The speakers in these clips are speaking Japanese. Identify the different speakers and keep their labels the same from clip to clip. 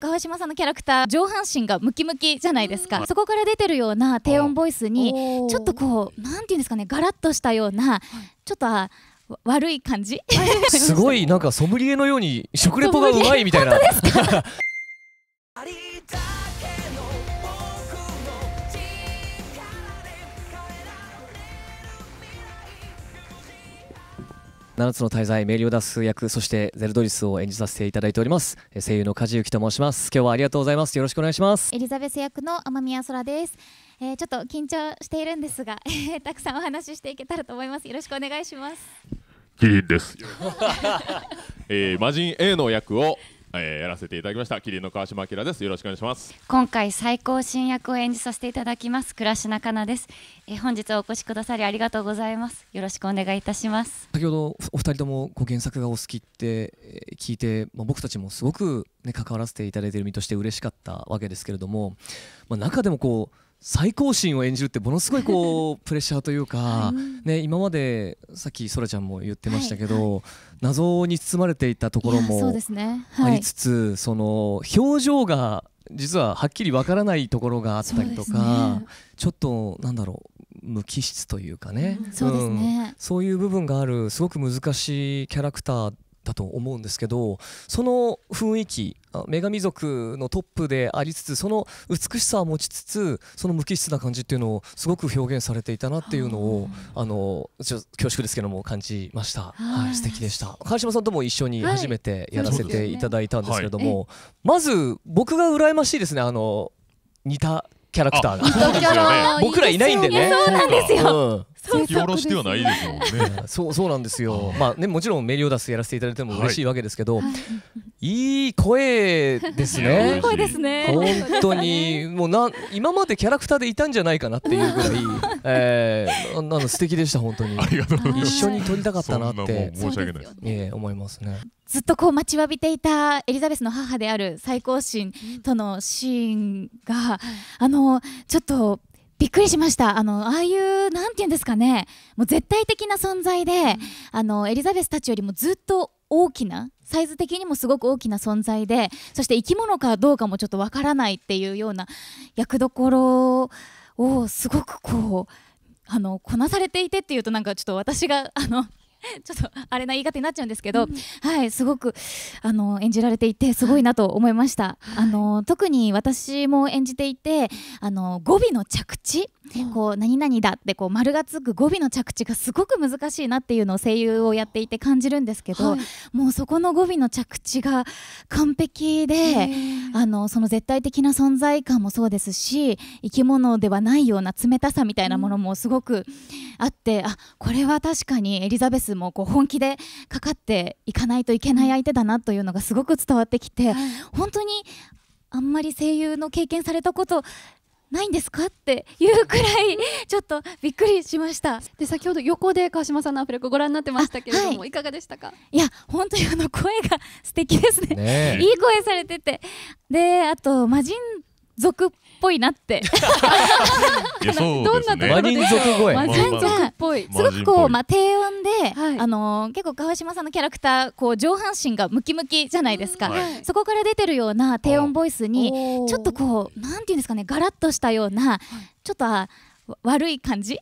Speaker 1: 川島さんのキャラクター上半身がムキムキじゃないですか、うん、そこから出てるような低音ボイスにちょっとこうなんていうんですかねガラッとしたようなちょっとあ悪い感じすご
Speaker 2: いなんかソムリエのように食レポがうまいみたいな7つの大罪メリオダス役そしてゼルドリスを演じさせていただいております声優の梶幸と申します今日はありがとうございますよろしくお願いします
Speaker 1: エリザベス役の天宮空です、えー、ちょっと緊張しているんですがえ たくさんお話ししていけたらと思いますよろしくお願いしますキリンです、
Speaker 2: えー、魔人 A の役をえー、やらせていただきました麒麟の川島明ですよろしくお願いします
Speaker 1: 今回最高新役を演じさせていただきます倉科香奈です、えー、本日はお越しくださりありがとうございますよろしくお願いいたします
Speaker 2: 先ほどお二人ともご原作がお好きって聞いてまあ、僕たちもすごくね関わらせていただいている身として嬉しかったわけですけれどもまあ、中でもこう最高神を演じるってものすごいこう プレッシャーというか、ね、今までさっきそらちゃんも言ってましたけど、はい、謎に包まれていたところもありつ
Speaker 1: つ、ねはい、
Speaker 2: その表情が実ははっきりわからないところがあったりとか、ね、ちょっとなんだろう無機質というかね、うん、そうですね、うん、そういう部分があるすごく難しいキャラクターったと思うんですけどその雰囲気女神族のトップでありつつその美しさを持ちつつその無機質な感じっていうのをすごく表現されていたなっていうのを、あのちょ恐縮ですけども感じました、はい、素敵でした川島さんとも一緒に初めてやらせていただいたんですけれども、はいねはい、まず僕が羨ましいですねあの似たキャラクターが、僕らいないんでねそうなんですよ、うん書き下ろしではないですよね。そうそうなんですよ。まあねもちろんメリオダスやらせていただいても嬉しいわけですけど、いい声ですね。いい声ですね。本当にもうな今までキャラクターでいたんじゃないかなっていうぐらい、えー、なの素敵でした本当に。ありがとうございます。一緒に撮りたかったなって申し訳ないええー、思いますね。
Speaker 1: ずっとこう待ちわびていたエリザベスの母である最高神とのシーンがあのちょっとびっくりしました。あの、ああいう、なんて言うんですかね、もう絶対的な存在で、うん、あの、エリザベスたちよりもずっと大きな、サイズ的にもすごく大きな存在で、そして生き物かどうかもちょっとわからないっていうような役どころをすごくこう、あのこなされていてっていうとなんかちょっと私があの ちょっとあれな言い方になっちゃうんですけど、うん、はいすごくあの演じられていてすごいなと思いました、はい、あの特に私も演じていてあの語尾の着地、こう何々だってこう丸がつく語尾の着地がすごく難しいなっていうのを声優をやっていて感じるんですけど、はい、もうそこの語尾の着地が完璧であのその絶対的な存在感もそうですし生き物ではないような冷たさみたいなものもすごくあって、うん、あこれは確かにエリザベスもこう本気でかかっていかないといけない相手だなというのがすごく伝わってきて、本当にあんまり声優の経験されたことないんですかっていうくらいちょっとびっくりしましたで先ほど横で川島さんのアフレコご覧になってましたけれども、はい、いかがでしたかいや本当にあの声が素敵ですね、ね、いい声されててであと魔人族っぽいなって ね、どんなところで魔人族っぽいすごくこう、まあ、低音で、はい、あのー、結構川島さんのキャラクターこう上半身がムキムキじゃないですか、はい、そこから出てるような低音ボイスにちょっとこうなんていうんですかねガラッとしたようなちょっとあ悪い感じ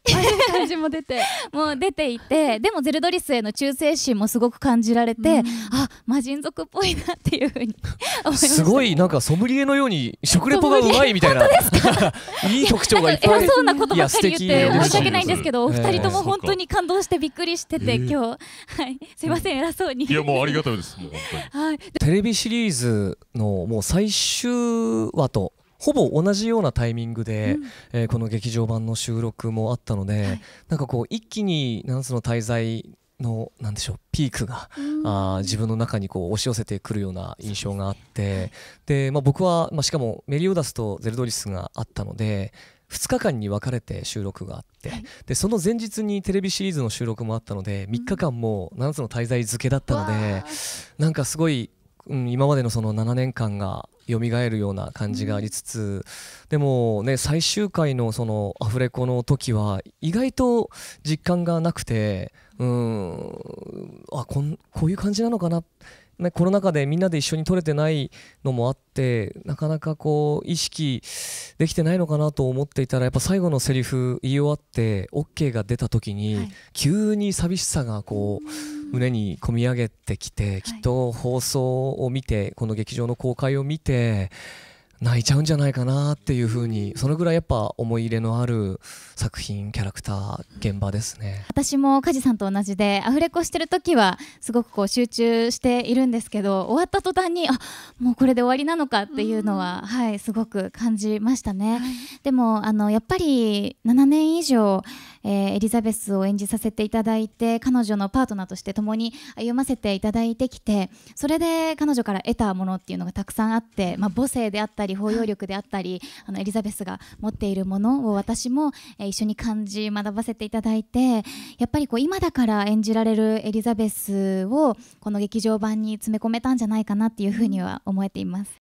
Speaker 1: 感じも出て もう出ていてでもゼルドリスへの忠誠心もすごく感じられて、うん、あ魔人族っぽいなっていうふうに思いました、す
Speaker 2: ごいなんかソムリエのように食レポがうまいみたいな いい特徴がいっぱい偉そうなことばっかり言って申し訳ないんですけどお二人とも本当に
Speaker 1: 感動してびっくりしてて、えー、今日、はい、すいません偉そうにいやもうありがたいですもう本当に、はい、
Speaker 2: テレビシリーズのもう最終話とほぼ同じようなタイミングで、うん、えー、この劇場版の収録もあったので、はい、なんかこう一気に「ナンスの滞在」のなんでしょうピークが、あ自分の中にこう押し寄せてくるような印象があってで、まあ、僕は、まあ、しかもメリオダスとゼルドリスがあったので2日間に分かれて収録があって、はい、でその前日にテレビシリーズの収録もあったので3日間も7つの滞在付けだったので、うん、なんかすごい、うん、今までのその7年間が蘇るような感じがありつつ、うん、でもね最終回のそのアフレコの時は意外と実感がなくてうんあこんこういう感じなのかな、ね、コロナ禍でみんなで一緒に撮れてないのもあってなかなかこう意識できてないのかなと思っていたらやっぱ最後のセリフ言い終わって OK が出た時に、はい、急に寂しさがこう。うん胸に込み上げてきて、きっと放送を見てこの劇場の公開を見て泣いちゃうんじゃないかなっていうふうにそのぐらいやっぱ思い入れのある作品キャラクター現場ですね
Speaker 1: 私も梶さんと同じでアフレコしてる時はすごくこう集中しているんですけど終わった途端にあもうこれで終わりなのかっていうのは、はい、すごく感じましたね、はい、でもあのやっぱり7年以上えー、エリザベスを演じさせていただいて彼女のパートナーとして共に歩ませていただいてきてそれで彼女から得たものっていうのがたくさんあって、まあ、母性であったり包容力であったりあのエリザベスが持っているものを私も、えー、一緒に感じ学ばせていただいてやっぱりこう今だから演じられるエリザベスをこの劇場版に詰め込めたんじゃないかなっていうふうには思えています。